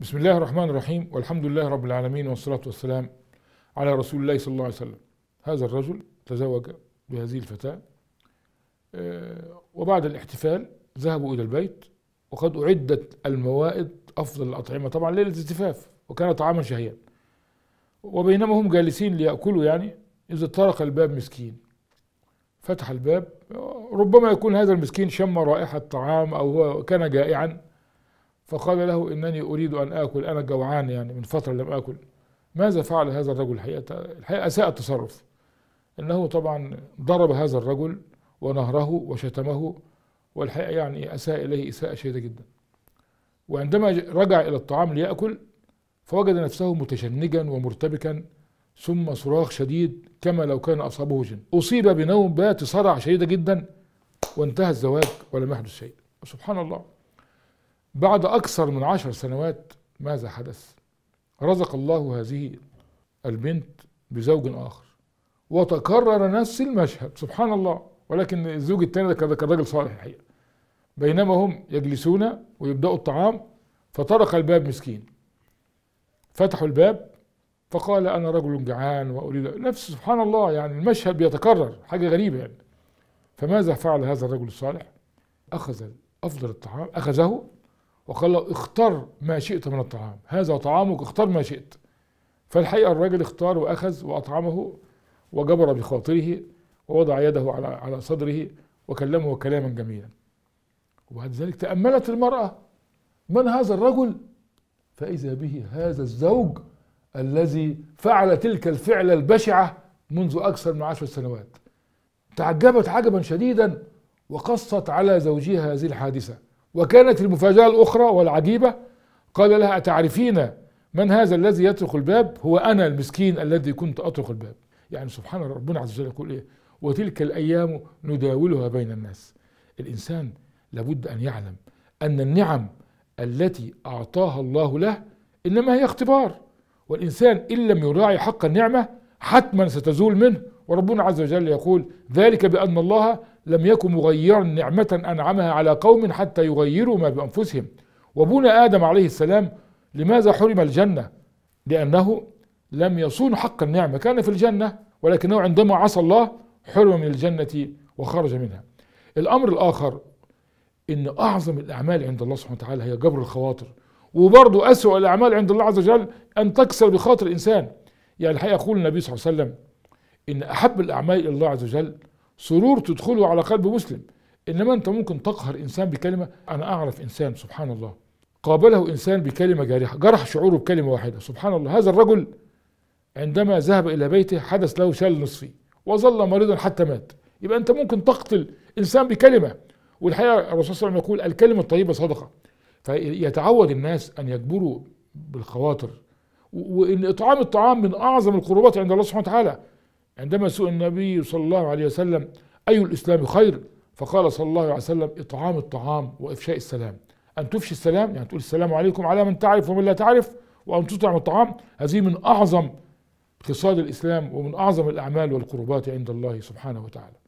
بسم الله الرحمن الرحيم والحمد لله رب العالمين والصلاة والسلام على رسول الله صلى الله عليه وسلم هذا الرجل تزوج بهذه الفتاة آه، وبعد الاحتفال ذهبوا إلى البيت وقد أعدت الموائد أفضل الأطعمة طبعا ليلة الزفاف وكان طعاما شهيا وبينما هم جالسين ليأكلوا يعني إذا طرق الباب مسكين فتح الباب ربما يكون هذا المسكين شم رائحة طعام أو هو كان جائعا فقال له إنني أريد أن آكل أنا جوعان يعني من فترة لم آكل ماذا فعل هذا الرجل الحقيقة الحقيقة أساء التصرف إنه طبعا ضرب هذا الرجل ونهره وشتمه والحقيقة يعني أساء إليه إساءة شديدة جدا وعندما رجع إلى الطعام ليأكل فوجد نفسه متشنجا ومرتبكا ثم صراخ شديد كما لو كان أصابه جن أصيب بنوبات صرع شديدة جدا وانتهى الزواج ولم يحدث شيء سبحان الله بعد أكثر من عشر سنوات ماذا حدث رزق الله هذه البنت بزوج آخر وتكرر نفس المشهد سبحان الله ولكن الزوج الثاني ده كان راجل صالح الحقيقة بينما هم يجلسون ويبدأوا الطعام فطرق الباب مسكين فتحوا الباب فقال أنا رجل جعان وأريد نفس سبحان الله يعني المشهد بيتكرر حاجة غريبة يعني فماذا فعل هذا الرجل الصالح أخذ أفضل الطعام أخذه وقال له اختر ما شئت من الطعام هذا طعامك اختر ما شئت فالحقيقة الرجل اختار وأخذ وأطعمه وجبر بخاطره ووضع يده على على صدره وكلمه كلاما جميلا وبعد ذلك تأملت المرأة من هذا الرجل فإذا به هذا الزوج الذي فعل تلك الفعلة البشعة منذ أكثر من عشر سنوات تعجبت عجبا شديدا وقصت على زوجها هذه الحادثة وكانت المفاجأة الأخرى والعجيبة قال لها أتعرفين من هذا الذي يطرق الباب هو أنا المسكين الذي كنت أطرق الباب يعني سبحان ربنا عز وجل يقول إيه وتلك الأيام نداولها بين الناس الإنسان لابد أن يعلم أن النعم التي أعطاها الله له إنما هي اختبار والإنسان إن لم يراعي حق النعمة حتما ستزول منه وربنا عز وجل يقول ذلك بأن الله لم يكن مغيرا نعمة أنعمها على قوم حتى يغيروا ما بأنفسهم وبنى آدم عليه السلام لماذا حرم الجنة لأنه لم يصون حق النعمة كان في الجنة ولكنه عندما عصى الله حرم من الجنة وخرج منها الأمر الآخر إن أعظم الأعمال عند الله سبحانه وتعالى هي جبر الخواطر وبرضه أسوأ الأعمال عند الله عز وجل أن تكسر بخاطر الإنسان يعني الحقيقة يقول النبي صلى الله عليه وسلم إن أحب الأعمال إلى الله عز وجل سرور تدخله على قلب مسلم انما انت ممكن تقهر انسان بكلمه انا اعرف انسان سبحان الله قابله انسان بكلمه جارحه جرح شعوره بكلمه واحده سبحان الله هذا الرجل عندما ذهب الى بيته حدث له شلل نصفي وظل مريضا حتى مات يبقى انت ممكن تقتل انسان بكلمه والحقيقه الرسول صلى الله عليه وسلم يقول الكلمه الطيبه صدقه فيتعود الناس ان يكبروا بالخواطر وان اطعام الطعام من اعظم القربات عند الله سبحانه وتعالى عندما سئل النبي صلى الله عليه وسلم أي الإسلام خير فقال صلى الله عليه وسلم إطعام الطعام وإفشاء السلام أن تفشي السلام يعني تقول السلام عليكم على من تعرف ومن لا تعرف وأن تطعم الطعام هذه من أعظم خصال الإسلام ومن أعظم الأعمال والقربات عند الله سبحانه وتعالى